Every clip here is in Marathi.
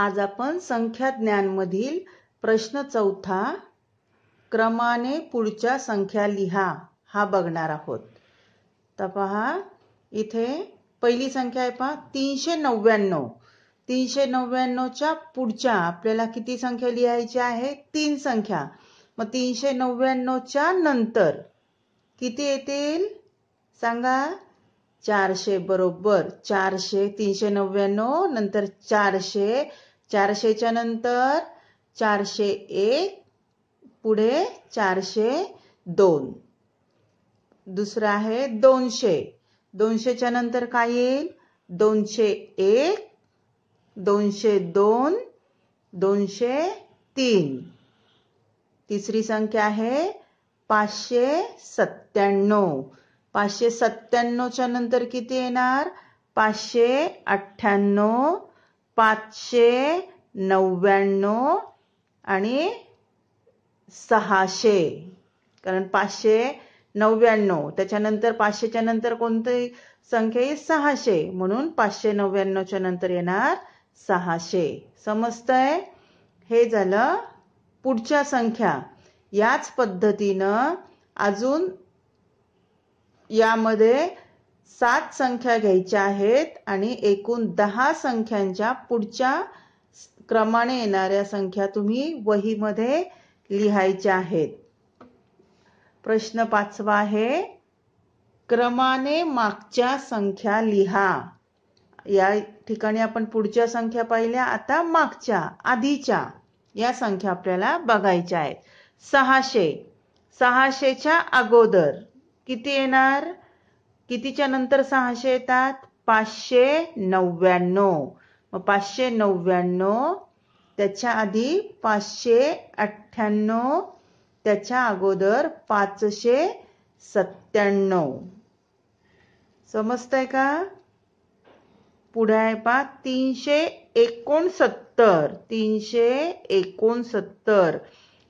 आज आपण ज्ञानमधील प्रश्न चौथा क्रमाने पुढच्या संख्या लिहा हा बघणार आहोत तर पहा इथे पहिली संख्या आहे पहा तीनशे नव्याण्णव तीनशे नव्याण्णवच्या पुढच्या आपल्याला किती संख्या लिहायची आहे तीन संख्या मग तीनशे नव्याण्णवच्या नंतर किती येतील सांगा चारशे बरोबर चारशे तीनशे नव्याण्णव नंतर चारशे चारशेच्या नंतर चारशे एक पुढे चारशे दोन दुसरं आहे दोनशे दोनशेच्या नंतर काय येईल दोनशे एक दोनशे दोन दोनशे तीन तिसरी संख्या आहे पाचशे सत्त्याण्णव पाचशे सत्त्याण्णवच्या नंतर किती येणार पाचशे अठ्ठ्याण्णव पाचशे नव्याण्णव आणि सहाशे कारण पाचशे नव्याण्णव त्याच्यानंतर पाचशेच्या नंतर कोणती संख्या येईल सहाशे म्हणून पाचशे नव्याण्णवच्या नंतर येणार सहाशे समजतंय हे झालं पुढच्या संख्या याच पद्धतीनं अजून यामध्ये सात संख्या घ्यायच्या आहेत आणि एकूण दहा संख्यांच्या पुढच्या क्रमाने येणाऱ्या संख्या तुम्ही वहीमध्ये लिहायच्या आहेत प्रश्न पाचवा आहे क्रमाने मागच्या संख्या लिहा या ठिकाणी आपण पुढच्या संख्या पाहिल्या आता मागच्या आधीच्या या संख्या आपल्याला बघायच्या आहेत सहाशे सहाशेच्या अगोदर किती येणार कितीच्या नंतर सहाशे येतात पाचशे नव्याण्णव मग पाचशे नव्याण्णव त्याच्या आधी पाचशे अठ्ठ्याण्णव त्याच्या अगोदर पाचशे सत्त्याण्णव आहे का पुढे आहे पा तीनशे एकोणसत्तर तीनशे एकोणसत्तर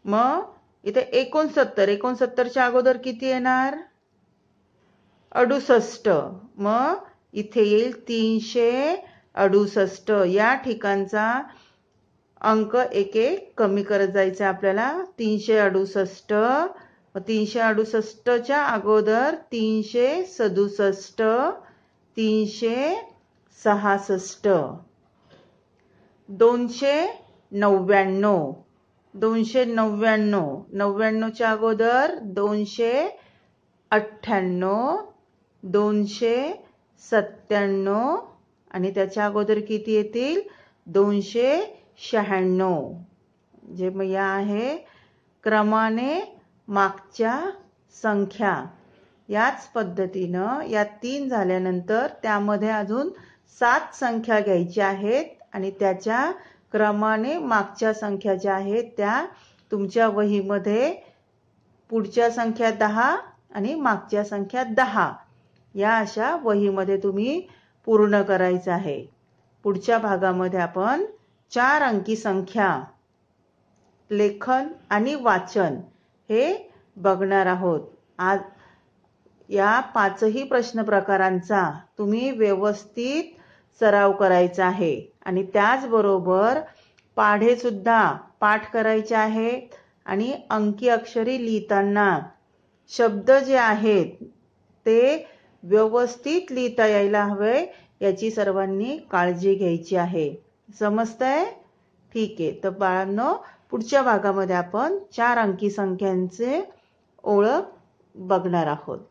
मग इथे एकोणसत्तर एकोणसत्तरच्या अगोदर किती येणार अडुसष्ट मग इथे येईल तीनशे अडुसष्ट या ठिकाणचा अंक एक एक कमी करत जायचा आपल्याला तीनशे अडुसष्ट तीनशे अडुसष्टच्या अगोदर तीनशे सदुसष्ट तीनशे सहासष्ट दोनशे नव्याण्णव दोनशे नव्याण्णव नव्याण्णवच्या अगोदर दोनशे अठ्ठ्याण्णव दोनशे सत्त्याण्णव आणि त्याच्या अगोदर किती येतील दोनशे शहाण्णव जे मग या आहे क्रमाने मागच्या संख्या याच पद्धतीनं या तीन झाल्यानंतर त्यामध्ये अजून सात संख्या घ्यायच्या आहेत आणि त्याच्या क्रमाने मागच्या संख्या ज्या आहेत त्या तुमच्या वहीमध्ये पुढच्या संख्या दहा आणि मागच्या संख्या दहा या अशा वहीमध्ये तुम्ही पूर्ण करायचं आहे पुढच्या भागामध्ये आपण चार अंकी संख्या लेखन आणि वाचन हे बघणार आहोत आज या पाचही प्रश्न प्रकारांचा तुम्ही व्यवस्थित सराव करायचा आहे आणि त्याचबरोबर पाढे सुद्धा पाठ करायचे आहे आणि अंकी अक्षरी लिहिताना शब्द जे आहेत ते व्यवस्थित लिहिता यायला हवे याची सर्वांनी काळजी घ्यायची आहे समजतंय ठीक आहे तर बाळांनो पुढच्या भागामध्ये आपण चार अंकी संख्यांचे ओळख बघणार आहोत